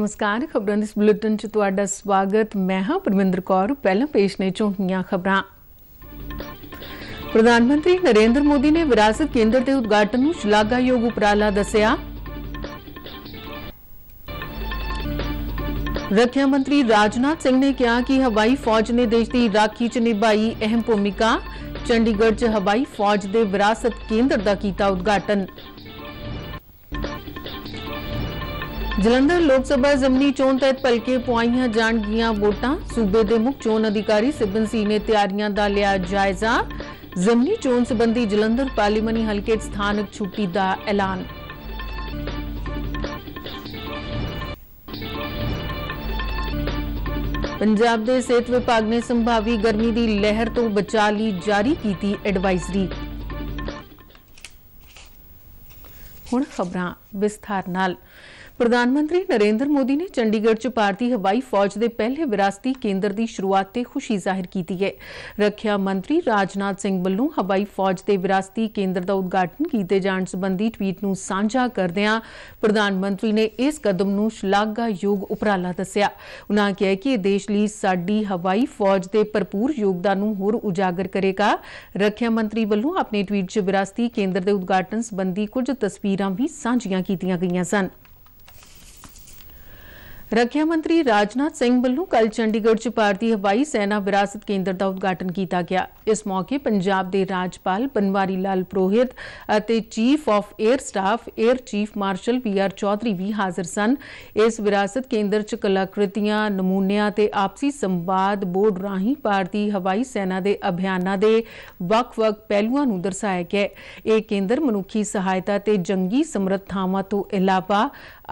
ਨਮਸਕਾਰ ਖਬਰਾਂ ਦੇ ਬੁਲੇਟਿਨ ਚ ਤੁਹਾਡਾ ਸਵਾਗਤ ਮੈਂ ਹਾਂ ਪਰਮਿੰਦਰ ਕੌਰ ਪਹਿਲਾਂ ਪੇਸ਼ ਨੇ ਝੋਟੀਆਂ ਖਬਰਾਂ ਪ੍ਰਧਾਨ ਮੰਤਰੀ ਨਰਿੰਦਰ ਮੋਦੀ ਨੇ ਵਿਰਾਸਤ ਕੇਂਦਰ ਦੇ ਉਦਘਾਟਨ ਨੂੰ ਸ਼ਲਾਘਾਯੋਗ ਉਪਰਾਲਾ ਦੱਸਿਆ ਰੱਖਿਆ ਮੰਤਰੀ ਰਾਜਨਾਥ ਸਿੰਘ ਨੇ ਕਿਹਾ ਕਿ ਹਵਾਈ ਫੌਜ ਨੇ ਦੇਸ਼ ਦੀ ਰਾਖੀ 'ਚ ਨਿਭਾਈ ਅਹਿਮ ਭੂਮਿਕਾ ਚੰਡੀਗੜ੍ਹ 'ਚ ਹਵਾਈ ਫੌਜ ਦੇ ਵਿਰਾਸਤ ਕੇਂਦਰ ਦਾ ਕੀਤਾ ਉਦਘਾਟਨ ਜਲੰਧਰ ਲੋਕ ਸਭਾ ਜ਼ਮਨੀ ਚੋਣ ਤਹਿਤ ਪਲਕੇ ਪੁਆਈਆਂ ਜਾਣਗੀਆਂ ਵੋਟਾਂ ਸੂਬੇ ਦੇ ਮੁੱਖ ਚੋਣ ਅਧਿਕਾਰੀ ਸਿਬਨ ਸਿੰਘ ਨੇ ਤਿਆਰੀਆਂ ਦਾ ਲਿਆ ਜਾਇਜ਼ਾ ਜ਼ਮਨੀ ਚੋਣ ਸੰਬੰਧੀ ਜਲੰਧਰ ਪਾਰਲੀਮਨੀ ਹਲਕੇ ਸਥਾਨਕ ਛੁੱਟੀ ਦਾ ਐਲਾਨ ਪੰਜਾਬ ਦੇ ਸਿਹਤ ਵਿਭਾਗ ਨੇ ਸੰਭਾਵੀ ਗਰਮੀ ਦੀ ਲਹਿਰ ਤੋਂ ਬਚਾਅ ਲਈ ਜਾਰੀ ਕੀਤੀ ਐਡਵਾਈਜ਼ਰੀ ਹੁਣ ਖਬਰਾਂ ਵਿਸਥਾਰ ਨਾਲ ਪ੍ਰਧਾਨ ਮੰਤਰੀ ਨਰਿੰਦਰ ਮੋਦੀ ਨੇ ਚੰਡੀਗੜ੍ਹ 'ਚ ਭਾਰਤੀ ਹਵਾਈ ਫੌਜ ਦੇ ਪਹਿਲੇ ਵਿਰਾਸਤੀ ਕੇਂਦਰ ਦੀ ਸ਼ੁਰੂਆਤ ਤੇ ਖੁਸ਼ੀ ਜ਼ਾਹਿਰ ਕੀਤੀ ਹੈ। ਰੱਖਿਆ ਮੰਤਰੀ ਰਾਜਨਾਥ ਸਿੰਘ ਵੱਲੋਂ ਹਵਾਈ ਫੌਜ ਦੇ ਵਿਰਾਸਤੀ ਕੇਂਦਰ ਦਾ ਉਦਘਾਟਨ ਕੀਤੇ ਜਾਣ ਸੰਬੰਧੀ ਟਵੀਟ ਨੂੰ ਸਾਂਝਾ ਕਰਦਿਆਂ ਪ੍ਰਧਾਨ ਮੰਤਰੀ ਨੇ ਇਸ ਕਦਮ ਨੂੰ ਸ਼ਲਾਘਾਯੋਗ ਉਪਰਾਲਾ ਦੱਸਿਆ। ਉਨ੍ਹਾਂ ਕਿਹਾ ਕਿ ਇਹ ਦੇਸ਼ ਲਈ ਸਾਡੀ ਹਵਾਈ ਫੌਜ ਦੇ ਭਰਪੂਰ ਯੋਗਦਾਨ ਨੂੰ ਹੋਰ ਉਜਾਗਰ ਕਰੇਗਾ। ਰੱਖਿਆ ਮੰਤਰੀ ਵੱਲੋਂ ਆਪਣੇ ਟਵੀਟ 'ਚ ਵਿਰਾਸਤੀ ਕੇਂਦਰ ਦੇ ਉਦਘਾਟਨ ਸੰਬੰਧੀ ਕੁਝ ਤਸਵੀਰਾਂ ਵੀ ਸਾਂਝੀਆਂ ਕੀਤੀਆਂ ਗਈਆਂ ਸਨ। ਰੱਖਿਆ ਮੰਤਰੀ ਰਾਜਨਾਥ ਸਿੰਘ ਵੱਲੋਂ ਕੱਲ ਚੰਡੀਗੜ੍ਹ 'ਚ ਭਾਰਤੀ ਹਵਾਈ ਸੈਨਾ ਵਿਰਾਸਤ ਕੇਂਦਰ ਦਾ ਉਦਘਾਟਨ ਕੀਤਾ ਗਿਆ ਇਸ ਮੌਕੇ ਪੰਜਾਬ ਦੇ ਰਾਜਪਾਲ ਬਨਵਾਰੀ ਲਾਲ ਪ੍ਰੋਹਿਤ ਅਤੇ chief of air staff air chief marshal P R Chaudhary ਵੀ ਹਾਜ਼ਰ ਸਨ ਇਸ ਵਿਰਾਸਤ ਕੇਂਦਰ 'ਚ ਕਲਾਕ੍ਰਿਤੀਆਂ ਨਮੂਨਿਆਂ ਤੇ ਆਪਸੀ ਸੰਵਾਦ ਬੋਰਡ ਰਾਹੀਂ ਭਾਰਤੀ ਹਵਾਈ ਸੈਨਾ ਦੇ ਅਭਿਆਨਾਂ ਦੇ ਵੱਖ-ਵੱਖ ਪਹਿਲੂਆਂ ਨੂੰ ਦਰਸਾਇਆ ਗਿਆ ਇਹ ਕੇਂਦਰ ਮਨੁੱਖੀ ਸਹਾਇਤਾ ਤੇ ਜੰਗੀ ਸਮਰੱਥਾਵਾਂ ਤੋਂ ਇਲਾਵਾ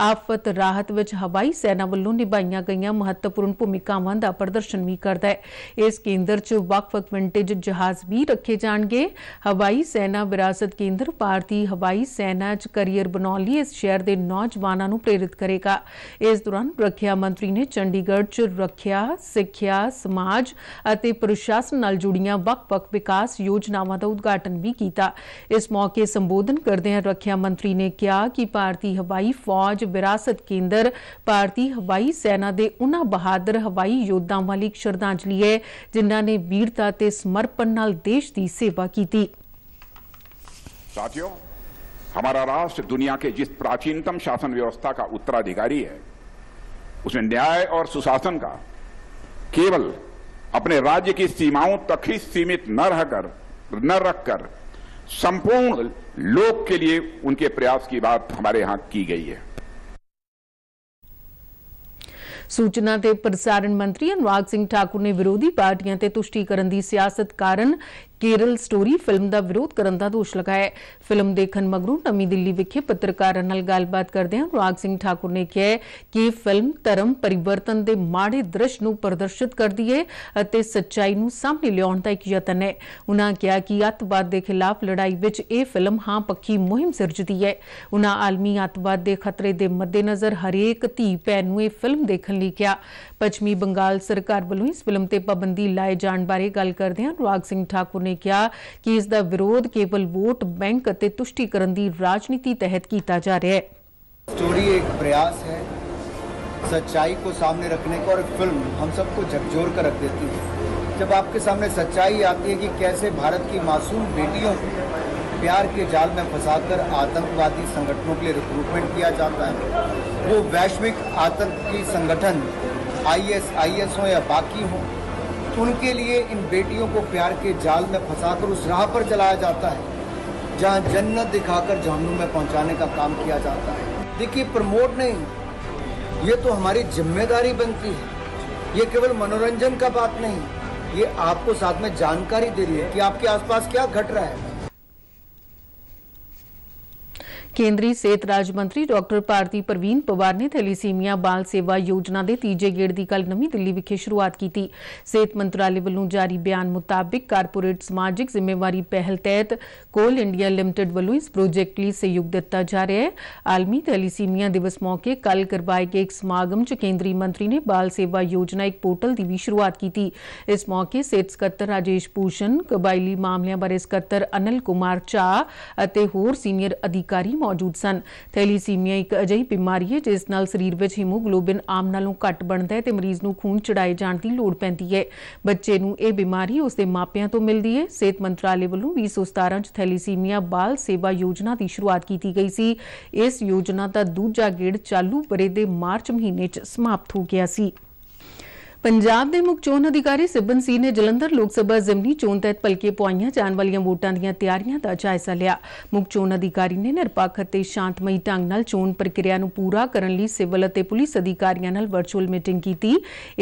ਆਫਤ ਰਾਹਤ ਵਿੱਚ ਹਵਾਈ ਸੈਨਾ ਵੱਲੋਂ ਨਿਭਾਈਆਂ ਗਈਆਂ ਮਹੱਤਵਪੂਰਨ ਭੂਮਿਕਾਵਾਂ ਦਾ ਪ੍ਰਦਰਸ਼ਨ ਵੀ ਕਰਦਾ ਹੈ ਇਸ ਕੇਂਦਰ 'ਚ ਵਕਫਤ ਵਿੰਟੇਜ ਜਹਾਜ਼ ਵੀ ਰੱਖੇ ਜਾਣਗੇ ਹਵਾਈ ਸੈਨਾ ਵਿਰਾਸਤ ਕੇਂਦਰ ਭਾਰਤੀ ਹਵਾਈ ਸੈਨਾ 'ਚ ਕੈਰੀਅਰ ਬਣਾਉਣ ਲਈ ਇਸ ਸ਼ਹਿਰ ਦੇ ਨੌਜਵਾਨਾਂ ਨੂੰ ਪ੍ਰੇਰਿਤ ਕਰੇਗਾ ਇਸ ਦੌਰਾਨ ਰੱਖਿਆ ਮੰਤਰੀ ਨੇ ਚੰਡੀਗੜ੍ਹ 'ਚ ਰੱਖਿਆ ਸਿੱਖਿਆ ਸਮਾਜ ਅਤੇ ਪ੍ਰਸ਼ਾਸਨ ਨਾਲ ਜੁੜੀਆਂ ਵਕਫਤ ਵਿਕਾਸ ਯੋਜਨਾਵਾਂ ਦਾ ਉਦਘਾਟਨ ਵੀ ਕੀਤਾ ਇਸ ਮੌਕੇ ਸੰਬੋਧਨ ਕਰਦੇ ਹਨ ਰੱਖਿਆ ਮੰਤਰੀ ਨੇ ਕਿਹਾ ਕਿ ਭਾਰਤੀ ਹਵਾਈ ਫੌਜ विरासत केंद्र भारतीय हवाई सेना के ਉਹਨਾਂ बहादुर हवाई योद्धा वाली श्रद्धांजलि है जिन्होंने वीरता से समर्पण न देश की सेवा की साथियों हमारा राष्ट्र दुनिया के जिस प्राचीनतम शासन व्यवस्था का उत्तराधिकारी है उसमें न्याय और सुशासन का केवल अपने राज्य की सीमाओं तक ही सीमित न रहकर न रखकर संपूर्ण लोक के लिए उनके प्रयास की बात हमारे यहां की गई है ਸੂਚਨਾ ਤੇ ਪ੍ਰਸਾਰਣ ਮੰਤਰੀ ਅਨੁਰਾਗ ਸਿੰਘ ਠਾਕੁਰ ਨੇ ਵਿਰੋਧੀ ਪਾਰਟੀਆਂ ਤੇ ਤੁਸ਼ਟੀਕਰਨ ਦੀ ਸਿਆਸਤ ਕਾਰਨ ਕੇਰਲ ਸਟੋਰੀ ਫਿਲਮ ਦਾ ਵਿਰੋਧ ਕਰਨ ਦਾ ਦੋਸ਼ ਲਗਾਇਆ ਫਿਲਮ ਦੇਖਣ ਮਗਰੋਂ ਨਵੀਂ ਦਿੱਲੀ ਵਿਖੇ ਪੱਤਰਕਾਰਾਂ ਨਾਲ ਗੱਲਬਾਤ ਕਰਦੇ ਹਾਂ ਰਾਗ ਸਿੰਘ ਠਾਕੁਰ ਨੇ ਕਿਹਾ ਕਿ ਫਿਲਮ ਧਰਮ ਪਰਿਵਰਤਨ ਦੇ ਮਾੜੇ ਦ੍ਰਿਸ਼ ਨੂੰ ਪ੍ਰਦਰਸ਼ਿਤ ਕਰਦੀ ਹੈ ਅਤੇ ਸੱਚਾਈ ਨੂੰ ਸਾਹਮਣੇ ਲਿਆਉਣ ਦਾ ਇੱਕ ਯਤਨ ਹੈ ਉਨ੍ਹਾਂ ਕਿਹਾ ਕਿ ਅਤਵਾਦ ਦੇ ਖਿਲਾਫ ਲੜਾਈ ਵਿੱਚ ਇਹ ਫਿਲਮ ਹਾਂ ਪੱਕੀ ਮੁਹਿੰਮ ਸਿਰਜਦੀ ਹੈ ਉਨ੍ਹਾਂ ਆਲਮੀ ਅਤਵਾਦ ਦੇ ਖਤਰੇ ਦੇ ਮੱਦੇਨਜ਼ਰ ਹਰੇਕ ਧੀ ਭੈਣ ਨੂੰ ਇਹ ਫਿਲਮ ਦੇਖਣ ਲਈ ਕਿਹਾ पछमी बंगाल सरकार वालों इस फिल्म से पाबंदी लाए जाने बारे गल करद अनुराग सिंह ठाकुर ने कहा कि इसका विरोध केवल वोट बैंक ਬੈਂਕ की राजनीति तहत किया जा रहा है स्टोरी एक प्रयास है सच्चाई को सामने रखने का और फिल्म हम सबको झकझोर कर रख देती है जब आपके सामने सच्चाई आती है कि कैसे भारत की मासूम बेटियों को प्यार के जाल में फंसाकर आतंकवादी संगठनों के लिए रिक्रूटमेंट किया जाता है वो वैश्विक आतंकी संगठन आई एस हो या बाकी हों तो उनके लिए इन बेटियों को प्यार के जाल में फंसाकर उस राह पर चलाया जाता है जहाँ जन्नत दिखाकर जहनू में पहुँचाने का काम किया जाता है देखिए प्रमोट नहीं ये तो हमारी जिम्मेदारी बनती है ये केवल मनोरंजन का बात नहीं ये आपको साथ में जानकारी दे रही है कि आपके आसपास क्या घट रहा है ਕੇਂਦਰੀ ਸਿਹਤ ਰਾਜ ਮੰਤਰੀ ਡਾਕਟਰ ਭਾਰਤੀ ਪ੍ਰਵੀਨ ਪਵਾਰ ਨੇ ਥੈਲੀਸੀਮੀਆ ਬਾਲ ਸੇਵਾ ਯੋਜਨਾ ਦੇ ਤੀਜੇ ਗੇੜ ਦੀ ਕੱਲ ਨਵੀਂ ਦਿੱਲੀ ਵਿਖੇ ਸ਼ੁਰੂਆਤ ਕੀਤੀ ਸਿਹਤ ਮੰਤਰਾਲੇ ਵੱਲੋਂ ਜਾਰੀ ਬਿਆਨ ਮੁਤਾਬਕ ਕਾਰਪੋਰੇਟ ਸਮਾਜਿਕ ਜ਼ਿੰਮੇਵਾਰੀ ਪਹਿਲ ਤਹਿਤ ਕੋਲ ਇੰਡੀਆ ਲਿਮਟਿਡ ਵੱਲੋਂ ਇਸ ਪ੍ਰੋਜੈਕਟ ਲਈ ਸਹਿਯੋਗ ਦਿੱਤਾ ਜਾ ਰਿਹਾ ਹੈ ਆਲਮੀ ਥੈਲੀਸੀਮੀਆ ਦਿਵਸ ਮੌਕੇ ਕੱਲ ਕਰਵਾਏ ਗਏ ਇੱਕ ਸਮਾਗਮ 'ਚ ਕੇਂਦਰੀ ਮੰਤਰੀ ਨੇ ਬਾਲ ਸੇਵਾ ਯੋਜਨਾ ਇੱਕ ਪੋਰਟਲ ਦੀ ਵੀ ਸ਼ੁਰੂਆਤ ਕੀਤੀ ਇਸ ਮੌਕੇ ਸਿਹਤ ਸਕੱਤਰ ਰਾਜੇਸ਼ ਪੂਸ਼ਨ ਕਬਾਇਲੀ ਮਾਮਲਿਆਂ ਬਾਰੇ ਸਕੱਤਰ ਅਨਲ ਕੁਮਾਰ ਚਾ ਅਤੇ ਹੋਰ ਸੀਨੀਅਰ ਅਧਿਕਾਰੀ ਮੌਜੂਦ ਸਨ ਥੈਲੀਸੀਮੀਆ ਇੱਕ ਅਜਿਹੀ ਬਿਮਾਰੀ ਹੈ ਜਿਸ ਨਾਲ ਸਰੀਰ ਵਿੱਚ ਹੀਮੋਗਲੋਬਿਨ ਆਮ ਨਾਲੋਂ ਘੱਟ ਬਣਦਾ ਹੈ ਤੇ ਮਰੀਜ਼ ਨੂੰ ਖੂਨ ਚੜਾਏ ਜਾਣ ਦੀ ਲੋੜ ਪੈਂਦੀ ਹੈ ਬੱਚੇ ਨੂੰ ਇਹ ਬਿਮਾਰੀ ਉਸ ਦੇ ਮਾਪਿਆਂ ਤੋਂ ਮਿਲਦੀ ਹੈ ਸਿਹਤ ਮੰਤਰਾਲੇ ਵੱਲੋਂ 2017 ਚ ਥੈਲੀਸੀਮੀਆ ਬਾਲ ਸੇਵਾ ਯੋਜਨਾ ਦੀ ਸ਼ੁਰੂਆਤ ਕੀਤੀ ਗਈ ਸੀ ਇਸ ਯੋਜਨਾ ਦਾ ਦੂਜਾ ਗੇੜ ਚਾਲੂ ਬਰੇ ਦੇ ਮਾਰਚ ਮਹੀਨੇ ਚ ਸਮਾਪਤ ਹੋ ਗਿਆ ਸੀ ਪੰਜਾਬ ਦੇ ਮੁੱਖ ਚੋਣ ਅਧਿਕਾਰੀ ਸਿਬਨ ਸੀ ਨੇ ਜਲੰਧਰ ਲੋਕ ਸਭਾ ਜ਼ਿਮਨੀ ਚੋਣ ਤਹਿਤ ਪਲਕੇ ਪੁਆਈਆਂ ਜਾਣ ਵਾਲੀਆਂ ਵੋਟਾਂ ਦੀਆਂ ਤਿਆਰੀਆਂ ਦਾ ਜਾਇਜ਼ਾ ਲਿਆ ਮੁੱਖ ਚੋਣ ਅਧਿਕਾਰੀ ਨੇ ਨਿਰਪੱਖ ਅਤੇ ਸ਼ਾਂਤਮਈ ਢੰਗ ਨਾਲ ਚੋਣ ਪ੍ਰਕਿਰਿਆ ਨੂੰ ਪੂਰਾ ਕਰਨ ਲਈ ਸਿਵਲ ਅਤੇ ਪੁਲਿਸ ਅਧਿਕਾਰੀਆਂ ਨਾਲ ਵਰਚੁਅਲ ਮੀਟਿੰਗ ਕੀਤੀ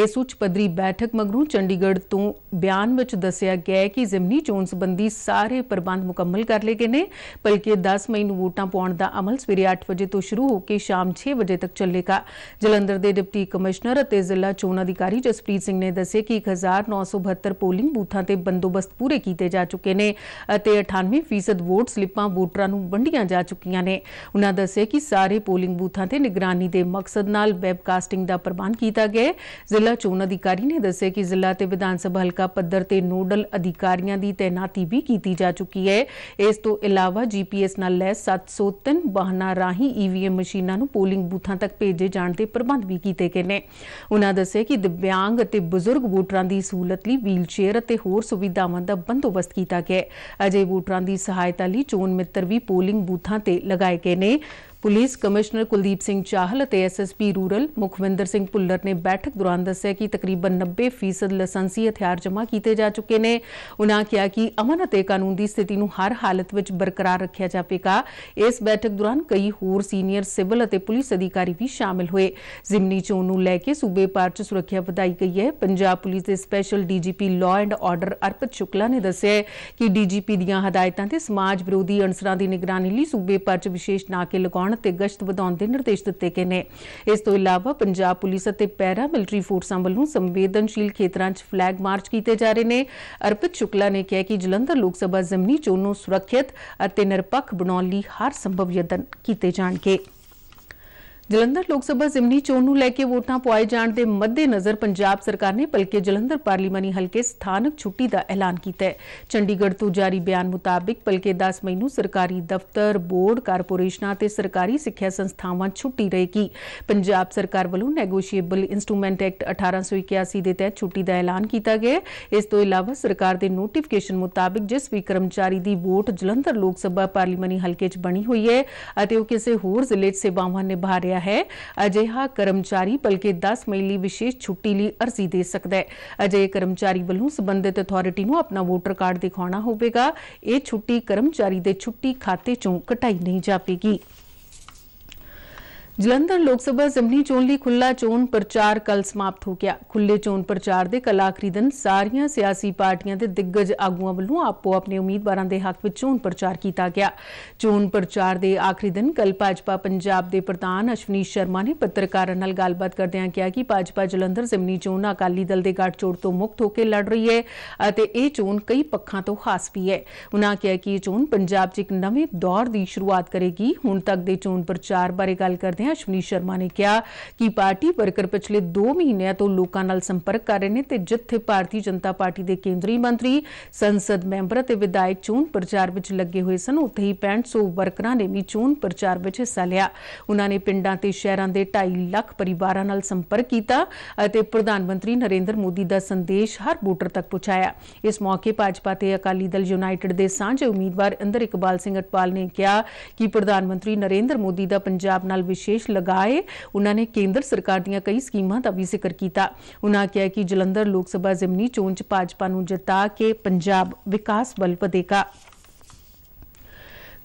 ਇਸ ਉੱਚ ਪੱਧਰੀ ਬੈਠਕ ਮਗਰੋਂ ਚੰਡੀਗੜ੍ਹ ਤੋਂ ਬਿਆਨ ਵਿੱਚ ਦੱਸਿਆ ਗਿਆ ਕਿ ਜ਼ਿਮਨੀ ਚੋਣ ਸੰਬੰਧੀ ਸਾਰੇ ਪ੍ਰਬੰਧ ਮੁਕੰਮਲ ਕਰ ਲਏ ਗਏ ਨੇ ਬਲਕਿ 10 ਮਈ ਨੂੰ ਵੋਟਾਂ ਪਾਉਣ ਦਾ ਅਮਲ ਸਵੇਰੇ 8 ਵਜੇ ਤੋਂ ਸ਼ੁਰੂ ਹੋ ਕੇ ਸ਼ਾਮ 6 ਵਜੇ ਤੱਕ ਚੱਲੇਗਾ ਜਲੰਧਰ ਦੇ ਡਿਪਟੀ ਕਮਿਸ਼ਨਰ ਅਤੇ ਜ਼ਿਲ੍ਹਾ ਚੋਣ ਅਧਿਕਾਰੀ ਜਸਪ੍ਰੀਤ ਸਿੰਘ ਨੇ ਦੱਸਿਆ ਕਿ 1972 ਪੋਲਿੰਗ ਬੂਥਾਂ ਤੇ ਬੰਦੋਬਸਤ ਪੂਰੇ ਕੀਤੇ ਜਾ ਚੁੱਕੇ ਨੇ ਅਤੇ 98% ਵੋਟ ਸਲਿੱਪਾਂ ਵੋਟਰਾਂ ਨੂੰ ਵੰਡੀਆਂ ਜਾ ਚੁੱਕੀਆਂ ਨੇ ਉਹਨਾਂ ਦੱਸਿਆ ਕਿ ਸਾਰੇ ਪੋਲਿੰਗ ਬੂਥਾਂ ਤੇ ਨਿਗਰਾਨੀ ਦੇ ਮਕਸਦ ਨਾਲ ਵੈਬਕਾਸਟਿੰਗ ਦਾ ਪ੍ਰਬੰਧ ਕੀਤਾ ਗਿਆ ਜ਼ਿਲ੍ਹਾ ਚੋਣ ਅਧਿਕਾਰੀ ਨੇ ਦੱਸਿਆ ਕਿ ਜ਼ਿਲ੍ਹਾ ਤੇ ਵਿਧਾਨ ਸਭਾ ਹਲਕਾ ਪੱਧਰ ਤੇ ਨੋਡਲ ਅਧਿਕਾਰੀਆਂ ਦੀ ਤਾਇਨਾਤੀ ਵੀ ਕੀਤੀ ਜਾ ਚੁੱਕੀ ਹੈ ਇਸ ਤੋਂ ਇਲਾਵਾ ਜੀਪੀਐਸ ਨਾਲ ਲੈਸ 703 ਵਾਹਨਾਂ ਰਾਹੀਂ ਈਵੀਐਮ ਮਸ਼ੀਨਾਂ ਨੂੰ ਪੋਲਿੰਗ ਬੂਥਾਂ ਤੱਕ ਭੇਜੇ ਜਾਣ ਦੇ ਪ੍ਰਬੰਧ ਵੀ ਕੀਤੇ ਗਏ ਨੇ ਉਹਨਾਂ ਦੱਸਿਆ ਕਿ ਦਿਵਿਆਂ ਦਿਵਿਆਂਗ ਅਤੇ ਬਜ਼ੁਰਗ ਵੋਟਰਾਂ ਦੀ ਸਹੂਲਤ ਲਈ ਵੀਲਚੇਅਰ ਅਤੇ ਹੋਰ ਸੁਵਿਧਾਵਾਂ ਦਾ ਬੰਦੋਬਸਤ ਕੀਤਾ ਗਿਆ ਹੈ ਅਜੇ ਵੋਟਰਾਂ ਦੀ ਸਹਾਇਤਾ ਲਈ ਚੋਣ ਮਿੱਤਰ ਵੀ ਪੋਲਿੰਗ ਬੂਥਾਂ ਤੇ ਲਗਾਏ ਗਏ ਨੇ ਪੁਲਿਸ ਕਮਿਸ਼ਨਰ ਕੁਲਦੀਪ ਸਿੰਘ ਚਾਹਲ ਅਤੇ ਐਸਐਸਪੀ ਰੂਰਲ ਮੁਖਵਿੰਦਰ ਸਿੰਘ ਪੁੱਲਰ ਨੇ ਬੈਠਕ ਦੌਰਾਨ ਦੱਸਿਆ ਕਿ ਤਕਰੀਬਨ 90% ਲਾਇਸੈਂਸੀ ਹਥਿਆਰ ਜਮ੍ਹਾਂ ਕੀਤੇ ਜਾ ਚੁੱਕੇ ਨੇ ਉਨ੍ਹਾਂ ਕਿਹਾ ਕਿ ਅਮਨ ਅਤੇ ਕਾਨੂੰਨ ਦੀ ਸਥਿਤੀ ਨੂੰ ਹਰ ਹਾਲਤ ਵਿੱਚ ਬਰਕਰਾਰ ਰੱਖਿਆ ਜਾਵੇਗਾ ਇਸ ਬੈਠਕ ਦੌਰਾਨ ਕਈ ਹੋਰ ਸੀਨੀਅਰ ਸਿਵਲ ਅਤੇ ਪੁਲਿਸ ਅਧਿਕਾਰੀ ਵੀ ਸ਼ਾਮਿਲ ਹੋਏ ਜ਼ਿਮਨੀ ਚੋਣ ਨੂੰ ਲੈ ਕੇ ਸੂਬੇ ਭਰ 'ਚ ਸੁਰੱਖਿਆ ਵਧਾਈ ਗਈ ਹੈ ਪੰਜਾਬ ਪੁਲਿਸ ਦੇ special DGP law and order Arpit Shukla ਨੇ ਦੱਸਿਆ ਕਿ ਡੀਜੀਪੀ ਦੀਆਂ ਹਦਾਇਤਾਂ ਤੇ ਸਮਾਜ ਵਿਰੋਧੀ ਅਨਸਰਾਂ ਦੀ ਨਿਗਰਾਨੀ ਲਈ ਸੂਬੇ ਭਰ 'ਚ ਵਿਸ਼ੇਸ਼ ਨਾਕੇ ਲਗਾਉਣ ਨਿਯੰਤਰਣ ਤੇ ਗਸ਼ਤ ਵਧਾਉਣ ਦੇ ਨਿਰਦੇਸ਼ ਦਿੱਤੇ ਗਏ ਨੇ ਇਸ ਤੋਂ ਇਲਾਵਾ ਪੰਜਾਬ ਪੁਲਿਸ ਅਤੇ ਪੈਰਾ ਮਿਲਟਰੀ ਫੋਰਸਾਂ ਵੱਲੋਂ ਸੰਵੇਦਨਸ਼ੀਲ ਖੇਤਰਾਂ 'ਚ ਫਲੈਗ ਮਾਰਚ ਕੀਤੇ ਜਾ ਰਹੇ ਨੇ ਅਰਪਿਤ ਸ਼ੁਕਲਾ ਨੇ ਕਿਹਾ ਕਿ ਜਲੰਧਰ ਲੋਕ ਸਭਾ ਜ਼ਮਨੀ ਚੋਣ ਨੂੰ ਸੁਰੱਖਿਅਤ ਅਤੇ ਨਿਰਪੱਖ ਬਣਾਉਣ ਲਈ ਹਰ ਸੰਭਵ ਯਤਨ ਕੀਤੇ ਜਾਣਗੇ ਜਲੰਧਰ ਲੋਕ ਸਭਾ ਜ਼ਿਮਨੀ ਚੋਣ ਨੂੰ ਲੈ ਕੇ ਵੋਟਾਂ ਪੁਆਏ ਜਾਣ ਦੇ ਮੱਦੇਨਜ਼ਰ ਪੰਜਾਬ ਸਰਕਾਰ ਨੇ ਬਲਕਿ ਜਲੰਧਰ ਪਾਰਲੀਮਾਨੀ ਹਲਕੇ ਸਥਾਨਕ ਛੁੱਟੀ ਦਾ ਐਲਾਨ ਕੀਤਾ ਹੈ ਚੰਡੀਗੜ੍ਹ ਤੋਂ ਜਾਰੀ ਬਿਆਨ ਮੁਤਾਬਕ ਬਲਕਿ 10 ਮਈ ਨੂੰ ਸਰਕਾਰੀ ਦਫ਼ਤਰ ਬੋਰਡ ਕਾਰਪੋਰੇਸ਼ਨਾਂ ਤੇ ਸਰਕਾਰੀ ਸਿੱਖਿਆ ਸੰਸਥਾਵਾਂ ਛੁੱਟੀ ਰਹੇਗੀ ਪੰਜਾਬ ਸਰਕਾਰ ਵੱਲੋਂ ਨੈਗੋਸ਼ੀਏਬਲ ਇਨਸਟਰੂਮੈਂਟ ਐਕਟ 1881 ਦੇ ਤਹਿਤ ਛੁੱਟੀ ਦਾ ਐਲਾਨ ਕੀਤਾ ਗਿਆ ਇਸ ਤੋਂ ਇਲਾਵਾ ਸਰਕਾਰ ਦੇ ਨੋਟੀਫਿਕੇਸ਼ਨ ਮੁਤਾਬਕ ਜਿਸ ਵੀ ਕਰਮਚਾਰੀ ਦੀ ਵੋਟ ਜਲੰਧਰ ਲੋਕ ਸਭਾ ਪਾਰਲੀਮਾਨੀ ਹਲਕੇ 'ਚ ਬਣੀ ਹੋਈ ਹੈ ਅਤੇ ਉਹ ਕਿਸੇ ਹੋਰ ਜ਼ਿਲ੍ਹੇ 'ਚ ਸੇਵਾਵਾਂ ਨਿਭਾ ਰਿਹਾ गया है ਅਜਿਹਾ ਕਰਮਚਾਰੀ ਬਲਕਿ 10 ਮਈ ਲਈ ਵਿਸ਼ੇਸ਼ ਛੁੱਟੀ ਲਈ ਅਰਜ਼ੀ ਦੇ ਸਕਦਾ ਹੈ ਅਜਿਹੇ ਕਰਮਚਾਰੀ ਵੱਲੋਂ ਸੰਬੰਧਿਤ ਅਥਾਰਟੀ ਨੂੰ ਆਪਣਾ ਵੋਟਰ ਕਾਰਡ ਦਿਖਾਉਣਾ ਹੋਵੇਗਾ ਇਹ ਛੁੱਟੀ ਕਰਮਚਾਰੀ ਦੇ ਛੁੱਟੀ ਖਾਤੇ ਚੋਂ ਕਟਾਈ ਨਹੀਂ ਜਾਵੇਗੀ ਜਲੰਧਰ ਲੋਕ ਸਭਾ ਜ਼ਮਨੀ ਚੋਣ ਲਈ ਖੁੱਲਾ ਚੋਣ ਪ੍ਰਚਾਰ ਕੱਲ ਸਮਾਪਤ ਹੋ ਗਿਆ ਖੁੱਲੇ ਚੋਣ ਪ੍ਰਚਾਰ ਦੇ ਕੱਲ ਆਖਰੀ ਦਿਨ ਸਾਰੀਆਂ ਸਿਆਸੀ ਪਾਰਟੀਆਂ ਦੇ ਦਿੱਗਜ ਆਗੂਆਂ ਵੱਲੋਂ ਆਪੋ ਆਪਣੇ ਉਮੀਦਵਾਰਾਂ ਦੇ ਹੱਕ ਵਿੱਚ ਚੋਣ ਪ੍ਰਚਾਰ ਕੀਤਾ ਗਿਆ ਚੋਣ ਪ੍ਰਚਾਰ ਦੇ ਆਖਰੀ ਦਿਨ ਕੱਲ ਭਾਜਪਾ ਪੰਜਾਬ ਦੇ ਪ੍ਰਧਾਨ ਅਸ਼ਵਨੀ ਸ਼ਰਮਾ ਨੇ ਪੱਤਰਕਾਰਾਂ ਨਾਲ ਗੱਲਬਾਤ ਕਰਦਿਆਂ ਕਿਹਾ ਕਿ ਭਾਜਪਾ ਜਲੰਧਰ ਜ਼ਮਨੀ ਚੋਣ ਅਕਾਲੀ ਦਲ ਦੇ ਜੋੜ ਤੋਂ ਮੁਕਤ ਹੋ ਕੇ ਲੜ ਰਹੀ ਹੈ ਅਤੇ ਇਹ ਚੋਣ ਕਈ ਪੱਖਾਂ ਤੋਂ ਖਾਸ ਵੀ ਹੈ ਉਨ੍ਹਾਂ ਕਿਹਾ ਕਿ ਇਹ ਚੋਣ ਪੰਜਾਬ 'ਚ ਇੱਕ ਨਵੇਂ ਦੌਰ ਦੀ ਸ਼ੁਰੂਆਤ ਕਰੇਗੀ ਹੁਣ ਤੱਕ ਦੇ ਚੋਣ ਪ੍ਰਚਾਰ ਬਾਰੇ ਗੱਲ ਕਰਦੇ ਨੇ ਅਸ਼ਵਨੀ ਸ਼ਰਮਾ ਨੇ ਕਿਹਾ ਕਿ ਪਾਰਟੀ ਵਰਕਰ ਪਿਛਲੇ 2 ਮਹੀਨਿਆਂ ਤੋਂ ਲੋਕਾਂ ਨਾਲ ਸੰਪਰਕ ਕਰ ਰਹੇ ਨੇ ਤੇ ਜਿੱਥੇ ਭਾਰਤੀ ਜਨਤਾ ਪਾਰਟੀ ਦੇ ਕੇਂਦਰੀ ਮੰਤਰੀ ਸੰਸਦ ਮੈਂਬਰ ਅਤੇ ਵਿਧਾਇਕ ਚੋਣ ਪ੍ਰਚਾਰ ਵਿੱਚ ਲੱਗੇ ਹੋਏ ਸਨ ਉੱਥੇ ਹੀ 6500 ਵਰਕਰਾਂ ਨੇ ਵੀ ਚੋਣ ਪ੍ਰਚਾਰ ਵਿੱਚ ਹਿੱਸਾ ਲਿਆ ਉਹਨਾਂ ਨੇ ਪਿੰਡਾਂ ਤੇ ਸ਼ਹਿਰਾਂ ਦੇ 2.5 ਲੱਖ ਪਰਿਵਾਰਾਂ ਨਾਲ ਸੰਪਰਕ ਕੀਤਾ ਅਤੇ ਪ੍ਰਧਾਨ ਮੰਤਰੀ ਨਰਿੰਦਰ ਮੋਦੀ ਦਾ ਸੰਦੇਸ਼ ਹਰ ਵੋਟਰ ਤੱਕ ਪਹੁੰਚਾਇਆ ਇਸ ਮੌਕੇ ਭਾਜਪਾ ਤੇ ਅਕਾਲੀ ਦਲ ਯੂਨਾਈਟਿਡ ਦੇ ਸਾਂਝੇ ਉਮੀਦਵਾਰ ਅੰਦਰ ਇਕਬਾਲ ਸਿੰਘ ਅਟਪਾਲ ਨੇ ਕਿਹਾ ਕਿ ਪ੍ਰਧਾਨ ਮੰਤਰੀ ਨਰਿੰਦਰ ਮੋਦੀ ਦਾ ਪੰਜਾਬ ਨਾਲ ਵਿਸ਼ੇਸ਼ ਆਦੇਸ਼ ਲਗਾਏ ਉਹਨਾਂ ਨੇ ਕੇਂਦਰ ਸਰਕਾਰ ਦੀਆਂ ਕਈ ਸਕੀਮਾਂ ਦਾ ਵੀ ਜ਼ਿਕਰ ਕੀਤਾ ਉਹਨਾਂ ਕਿਹਾ ਕਿ ਜਲੰਧਰ ਲੋਕ ਸਭਾ ਜ਼ਿਮਨੀ ਚੋਣ ਚ ਭਾਜਪਾ ਨੂੰ ਜਿਤਾ ਕੇ ਪੰਜਾਬ ਵਿਕਾਸ ਬਲ ਵਧੇਗਾ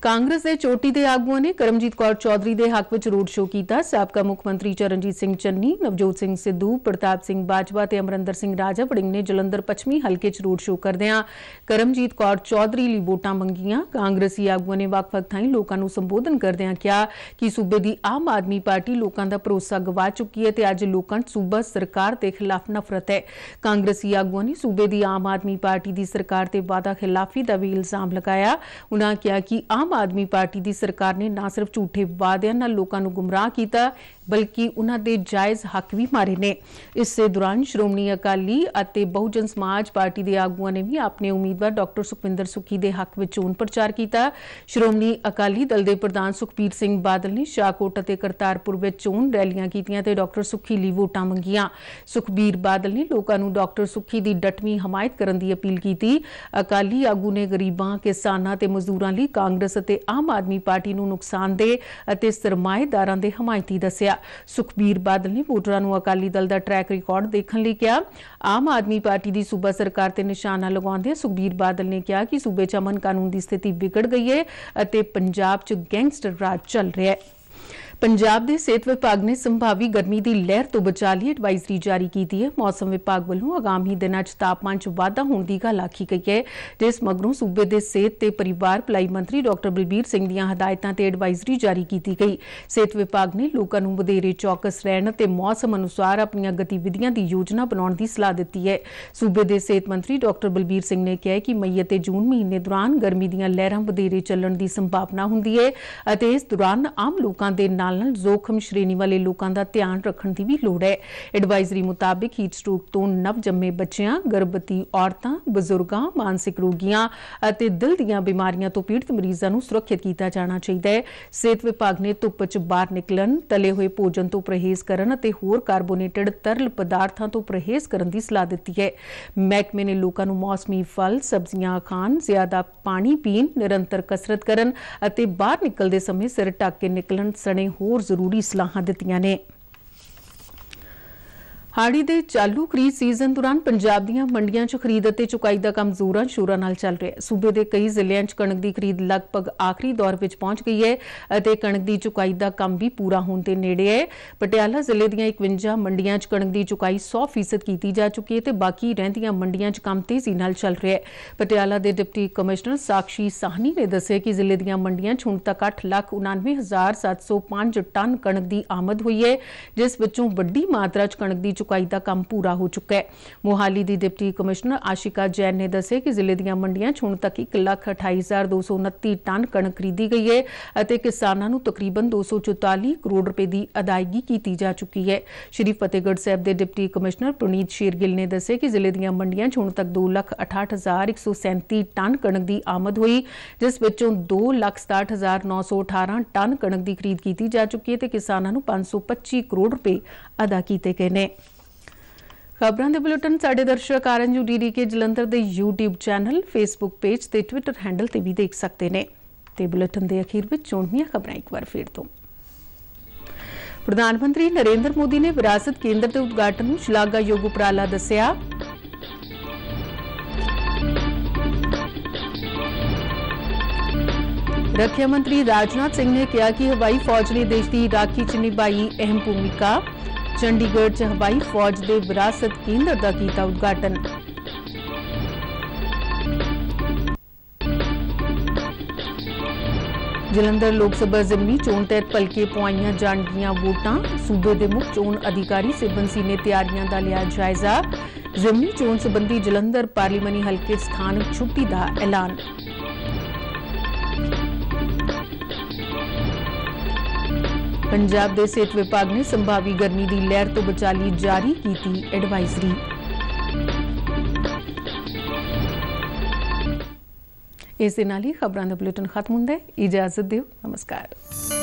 ਕਾਂਗਰਸ ਦੇ ਚੋਟੀ ਦੇ ਆਗੂਆਂ ਨੇ ਕਰਮਜੀਤ ਕੌਰ ਚੌਧਰੀ ਦੇ ਹੱਕ ਵਿੱਚ ਰੋਡ ਸ਼ੋਅ ਕੀਤਾ ਸਾਬਕਾ ਮੁੱਖ ਮੰਤਰੀ ਚਰਨਜੀਤ ਸਿੰਘ ਚੰਨੀ ਨਵਜੋਤ ਸਿੰਘ ਸਿੱਧੂ ਪ੍ਰਤਾਪ ਸਿੰਘ ਬਾਜਵਾ ਤੇ ਅਮਰਿੰਦਰ ਸਿੰਘ ਰਾਜਾ ਵੜਿੰਗ ਨੇ ਜਲੰਧਰ ਪੱਛਮੀ ਹਲਕੇ 'ਚ ਰੋਡ ਸ਼ੋਅ ਕਰਦਿਆਂ ਕਰਮਜੀਤ ਕੌਰ ਚੌਧਰੀ ਲਈ ਵੋਟਾਂ ਮੰਗੀਆਂ ਕਾਂਗਰਸੀ ਆਗੂਆਂ ਨੇ ਵੱਖ-ਵੱਖ ਥਾਈਂ ਲੋਕਾਂ ਨੂੰ ਸੰਬੋਧਨ ਕਰਦਿਆਂ ਕਿਹਾ ਕਿ ਸੂਬੇ ਦੀ ਆਮ ਆਦਮੀ ਪਾਰਟੀ ਲੋਕਾਂ ਦਾ ਭਰੋਸਾ ਗਵਾ ਚੁੱਕੀ ਹੈ ਤੇ ਅੱਜ ਲੋਕਾਂ 'ਚ ਸੂਬਾ ਸਰਕਾਰ ਦੇ ਖਿਲਾਫ ਨਫ਼ਰਤ ਹੈ ਕਾਂਗਰਸੀ ਆਗੂਆਂ ਨੇ ਸੂਬੇ ਦੀ ਆਮ ਆਦਮੀ ਪਾਰਟੀ ਦੀ ਸਰਕਾਰ ਤੇ ਵਾਅਦਾ ਖਿਲਾਫੀ ਦਾ ਵੀ ਇਲਜ਼ਾਮ ਲਗਾਇਆ ਉਹਨਾਂ ਕਿਹਾ ਕਿ ਆਮ ਆਮ ਆਦਮੀ ਪਾਰਟੀ ਦੀ ਸਰਕਾਰ ਨੇ ਨਾ ਸਿਰਫ ਝੂਠੇ ਵਾਅਦਿਆਂ ਨਾਲ ਲੋਕਾਂ ਨੂੰ ਗੁੰਮਰਾਹ ਕੀਤਾ ਬਲਕਿ ਉਹਨਾਂ ਦੇ ਜਾਇਜ਼ ਹੱਕ ਵੀ ਮਾਰੇ ਨੇ ਇਸੇ ਦੌਰਾਨ ਸ਼੍ਰੋਮਣੀ ਅਕਾਲੀ ਅਤੇ ਬਹੁਜਨ ਸਮਾਜ ਪਾਰਟੀ ਦੇ ਆਗੂਆਂ ਨੇ ਵੀ ਆਪਣੇ ਉਮੀਦਵਾਰ ਡਾਕਟਰ ਸੁਖਵਿੰਦਰ ਸੁਖੀ ਦੇ ਹੱਕ ਵਿੱਚ ਚੋਣ ਪ੍ਰਚਾਰ ਕੀਤਾ ਸ਼੍ਰੋਮਣੀ ਅਕਾਲੀ ਦਲ ਦੇ ਪ੍ਰਧਾਨ ਸੁਖਪੀਰ ਸਿੰਘ ਬਾਦਲ ਨੇ ਸ਼ਾਹਕੋਟ ਅਤੇ ਕਰਤਾਰਪੁਰ ਵਿੱਚ ਚੋਣ ਰੈਲੀਆਂ ਕੀਤੀਆਂ ਤੇ ਡਾਕਟਰ ਸੁਖੀ ਲਈ ਵੋਟਾਂ ਮੰਗੀਆਂ ਸੁਖਬੀਰ ਬਾਦਲ ਨੇ ਲੋਕਾਂ ਨੂੰ ਡਾਕਟਰ ਸੁਖੀ ਦੀ ਡਟਵੀਂ ਹਮਾਇਤ ਕਰਨ ਦੀ ਅਪੀਲ ਕੀਤੀ ਅਕਾਲੀ ਆਗੂ ਨੇ ਗਰੀਬਾਂ ਕਿਸਾਨਾਂ ਤੇ ਮਜ਼ਦੂਰਾਂ ਲਈ ਕਾਂਗਰਸ ਅਤੇ ਆਮ ਆਦਮੀ ਪਾਰਟੀ ਨੂੰ ਨੁਕਸਾਨ ਦੇ ਅਤੇ ਸਰਮਾਏਦਾਰਾਂ ਦੇ ਹਮਾਇਤੀ ਦੱਸਿਆ ਸੁਖਬੀਰ ਬਾਦਲ ਨੇ ਵੋਟਰਾਂ ਨੂੰ ਅਕਾਲੀ ਦਲ ਦਾ ਟਰੈਕ ਰਿਕਾਰਡ ਦੇਖਣ ਲਈ ਕਿਹਾ ਆਮ ਆਦਮੀ ਪਾਰਟੀ ਦੀ ਸੂਬਾ ਸਰਕਾਰ ਤੇ ਨਿਸ਼ਾਨਾ ਲਗਾਉਂਦੇ ਸੁਖਬੀਰ ਬਾਦਲ ਨੇ ਕਿਹਾ ਕਿ ਸੂਬੇ 'ਚ ਅਮਨ ਕਾਨੂੰਨ ਦੀ ਸਥਿਤੀ ਵਿਗੜ ਗਈ ਹੈ ਅਤੇ ਪੰਜਾਬ 'ਚ ਗੈਂਗਸਟਰ ਰਾਜ ਚੱਲ ਰਿਹਾ ਹੈ ਪੰਜਾਬ ਦੇ ਸਿਹਤ ਵਿਭਾਗ ਨੇ ਸੰਭਾਵੀ ਗਰਮੀ ਦੀ ਲਹਿਰ ਤੋਂ ਬਚਾ ਲਈ ਐਡਵਾਈਜ਼ਰੀ ਜਾਰੀ ਕੀਤੀ ਹੈ ਮੌਸਮ ਵਿਭਾਗ ਵੱਲੋਂ ਆਗਾਮੀ ਦਿਨਾਂ 'ਚ ਤਾਪਮਾਨ 'ਚ ਵਾਧਾ ਹੋਣ ਦੀ ਗੱਲ ਆਖੀ ਗਈ ਹੈ ਜਿਸ ਮਗਰੋਂ ਸੂਬੇ ਦੇ ਸਿਹਤ ਤੇ ਪਰਿਵਾਰ ਭਲਾਈ ਮੰਤਰੀ ਡਾਕਟਰ ਬਲਬੀਰ ਸਿੰਘ ਦੀਆਂ ਹਦਾਇਤਾਂ ਤੇ ਐਡਵਾਈਜ਼ਰੀ ਜਾਰੀ ਕੀਤੀ ਗਈ ਸਿਹਤ ਵਿਭਾਗ ਨੇ ਲੋਕਾਂ ਨੂੰ ਵਧੇਰੇ ਚੌਕਸ ਰਹਿਣ ਤੇ ਮੌਸਮ ਅਨੁਸਾਰ ਆਪਣੀਆਂ ਗਤੀਵਿਧੀਆਂ ਦੀ ਯੋਜਨਾ ਬਣਾਉਣ ਦੀ ਸਲਾਹ ਦਿੱਤੀ ਹੈ ਸੂਬੇ ਦੇ ਸਿਹਤ ਮੰਤਰੀ ਡਾਕਟਰ ਬਲਬੀਰ ਸਿੰਘ ਨੇ ਕਿਹਾ ਕਿ ਮਈ ਅਤੇ ਜੂਨ ਮਹੀਨੇ ਦੌਰਾਨ ਗਰਮੀ ਦੀਆਂ ਲਹਿਰਾਂ ਵਧੇਰੇ ਚੱਲਣ ਦੀ ਸੰਭਾਵਨਾ ਹੁੰਦੀ ਹੈ ਅਤੇ ਇਸ ਦੌਰਾਨ ਆਮ ਲੋਕਾਂ ਦੇ ਨਾਲ ਨਾਲ ਨਾਲ ਜ਼ੋਖਮ ਸ਼੍ਰੇਣੀ ਵਾਲੇ ਲੋਕਾਂ ਦਾ ਧਿਆਨ ਰੱਖਣ ਦੀ ਵੀ ਲੋੜ ਹੈ ਐਡਵਾਈਜ਼ਰੀ ਮੁਤਾਬਕ ਹੀਟ ਸਟ੍ਰੋਕ ਤੋਂ ਨਵਜੰਮੇ ਬੱਚਿਆਂ ਗਰਭਵਤੀ ਔਰਤਾਂ ਬਜ਼ੁਰਗਾਂ ਮਾਨਸਿਕ ਰੋਗੀਆਂ ਅਤੇ ਦਿਲ ਦੀਆਂ ਬਿਮਾਰੀਆਂ ਤੋਂ ਪੀੜਤ ਮਰੀਜ਼ਾਂ ਨੂੰ ਸੁਰੱਖਿਅਤ ਕੀਤਾ ਜਾਣਾ ਚਾਹੀਦਾ ਹੈ ਸਿਹਤ ਵਿਭਾਗ ਨੇ ਧੁੱਪ 'ਚ ਬਾਹਰ ਨਿਕਲਣ ਤਲੇ ਹੋਏ ਭੋਜਨ ਤੋਂ ਪਰਹੇਜ਼ ਕਰਨ ਅਤੇ ਹੋਰ ਕਾਰਬੋਨੇਟਡ ਤਰਲ ਪਦਾਰਥਾਂ ਤੋਂ ਪਰਹੇਜ਼ ਕਰਨ ਦੀ ਸਲਾਹ ਦਿੱਤੀ ਹੈ ਮਹਿਕਮੇ ਨੇ ਲੋਕਾਂ ਨੂੰ ਮੌਸਮੀ ਫਲ ਸਬਜ਼ੀਆਂ ਖਾਣ ਜ਼ਿਆਦਾ ਪਾਣੀ ਪੀਣ ਨਿਰੰਤਰ ਕਸਰਤ ਕਰਨ ਅਤੇ ਬਾਹਰ ਨਿਕਲਦੇ ਸਮੇਂ ਸਿਰ ਢੱਕ ਕੇ ਨਿਕਲਣ ਸਣੇ ਹੋਰ ਜ਼ਰੂਰੀ ਸਲਾਹਾਂ ਦਿੱਤੀਆਂ ਨੇ ਹਾੜੀ ਦੇ ਚਾਲੂ ਖਰੀਦ ਸੀਜ਼ਨ ਦੌਰਾਨ ਪੰਜਾਬ ਦੀਆਂ ਮੰਡੀਆਂ 'ਚ ਖਰੀਦ ਅਤੇ ਚੁਕਾਈ ਦਾ ਕੰਮ ਜ਼ੋਰਾਂ ਸ਼ੋਰਾਂ ਨਾਲ ਚੱਲ ਰਿਹਾ ਹੈ ਸੂਬੇ ਦੇ ਕਈ ਜ਼ਿਲ੍ਹਿਆਂ 'ਚ ਕਣਕ ਦੀ ਖਰੀਦ ਲਗਭਗ ਆਖਰੀ ਦੌਰ ਵਿੱਚ ਪਹੁੰਚ ਗਈ ਹੈ ਅਤੇ ਕਣਕ ਦੀ ਚੁਕਾਈ ਦਾ ਕੰਮ ਵੀ ਪੂਰਾ ਹੋਣ ਦੇ ਨੇੜੇ ਹੈ ਪਟਿਆਲਾ ਜ਼ਿਲ੍ਹੇ ਦੀਆਂ 51 ਮੰਡੀਆਂ 'ਚ ਕਣਕ ਦੀ ਚੁਕਾਈ 100% ਕੀਤੀ ਜਾ ਚੁੱਕੀ ਹੈ ਤੇ ਬਾਕੀ ਰਹਿੰਦੀਆਂ ਮੰਡੀਆਂ 'ਚ ਕੰਮ ਤੇਜ਼ੀ ਨਾਲ ਚੱਲ ਰਿਹਾ ਹੈ ਪਟਿਆਲਾ ਦੇ ਡਿਪਟੀ ਕਮਿਸ਼ਨਰ ਸਾਖੀ ਸਾਹਨੀ ਨੇ ਦੱਸਿਆ ਕਿ ਜ਼ਿਲ੍ਹੇ ਦੀਆਂ ਮੰਡੀਆਂ 'ਚ ਹੁਣ ਤੱਕ 8,99,705 ਟਨ ਕਣਕ ਦੀ ਆਮਦ ਹੋਈ ਹੈ ਜਿਸ ਵਿੱਚੋਂ ਵੱਡੀ ਮਾਤਰਾ 'ਚ ਕਣਕ ਦੀ ਚੁਕਾਈ ਦਾ ਕੰਮ ਪੂਰਾ ਹੋ ਚੁੱਕਾ ਹੈ ਮੋਹਾਲੀ ਦੀ ਡਿਪਟੀ ਕਮਿਸ਼ਨਰ ਆਸ਼ਿਕਾ ਜੈਨ ਨੇ ਦੱਸਿਆ ਕਿ ਜ਼ਿਲ੍ਹੇ ਦੀਆਂ ਮੰਡੀਆਂ 'ਚ ਹੁਣ ਤੱਕ 128229 ਟਨ ਕਣਕ ਖਰੀਦੀ ਗਈ ਹੈ ਅਤੇ ਕਿਸਾਨਾਂ ਨੂੰ ਤਕਰੀਬਨ 244 ਕਰੋੜ ਰੁਪਏ ਦੀ ਅਦਾਇਗੀ ਕੀਤੀ ਜਾ ਚੁੱਕੀ ਹੈ ਸ਼੍ਰੀ ਫਤਿਹਗੜ੍ਹ ਸਾਹਿਬ ਦੇ ਡਿਪਟੀ ਕਮਿਸ਼ਨਰ ਪ੍ਰਨੀਤ ਸ਼ੇਰਗਿੱਲ ਨੇ ਦੱਸਿਆ ਕਿ ਜ਼ਿਲ੍ਹੇ ਦੀਆਂ ਮੰਡੀਆਂ 'ਚ ਹੁਣ ਤੱਕ 268137 ਟਨ ਕਣਕ ਦੀ ਆਮਦ ਹੋਈ ਜਿਸ ਵਿੱਚੋਂ 267918 ਟਨ ਕਣਕ ਦੀ ਖਰੀਦ ਕੀਤੀ ਜਾ ਚੁੱਕੀ ਹੈ ਤੇ ਕਿਸਾਨਾਂ ਨੂੰ 525 ਕਰੋੜ ਰੁਪਏ ਅਦਾ ਕੀਤੇ ਗਏ ਨੇ खबर के बुलेटिन साढ़े दर्शक R N U D D के जलंधर के यूट्यूब चैनल फेसबुक पेज से ट्विटर हैंडल से भी देख सकते हैं बुलेटिन के अखीर में चोनिया खबर एक बार फिर तो प्रधानमंत्री नरेंद्र मोदी ने विरासत केंद्र के उद्घाटन शलाघा योग उपरला दसिया रक्षा मंत्री राजनाथ सिंह ने कहा कि हवाई फौज ने देश की राखी च निभाई अहम भूमिका ਚੰਡੀਗੜ੍ਹ 'ਚ ਹਵਾਈ ਫੌਜ ਦੇ ਵਿਰਾਸਤ ਕੇਂਦਰ ਦਾ ਕੀਤਾ ਉਦਘਾਟਨ ਜਲੰਧਰ ਲੋਕ ਸਭਾ ਜ਼ਮਨੀ ਚੋਣ ਤਹਿਤ ਭਲਕੇ ਪੁਆਈਆਂ ਜਾਣਗੀਆਂ ਵੋਟਾਂ ਸੂਬੇ ਦੇ ਮੁੱਖ ਚੋਣ ਅਧਿਕਾਰੀ ਸਿਬੰਸੀ ਨੇ ਤਿਆਰੀਆਂ ਦਾ ਲਿਆ ਜਾਇਜ਼ਾ ਜ਼ਮਨੀ ਚੋਣ ਸਬੰਧੀ ਜਲੰਧਰ ਪਾਰਲੀਮਨੀ ਹਲਕੇ ਸਥਾਨਕ ਛੁੱਟੀ ਦਾ ਐਲਾਨ ਪੰਜਾਬ ਦੇ ਸਿਹਤ ਵਿਭਾਗ ਨੇ ਸੰਭਾਵੀ ਗਰਮੀ ਦੀ ਲਹਿਰ ਤੋਂ ਬਚਾ ਲਈ ਜਾਰੀ ਕੀਤੀ ਐਡਵਾਈਜ਼ਰੀ ਇਸ ਦੇ ਨਾਲ ਹੀ ਖਬਰਾਂ ਦਾ ਬੁਲੇਟਿਨ ਖਤਮ ਹੁੰਦਾ ਹੈ ਇਜਾਜ਼ਤ ਦਿਓ ਨਮਸਕਾਰ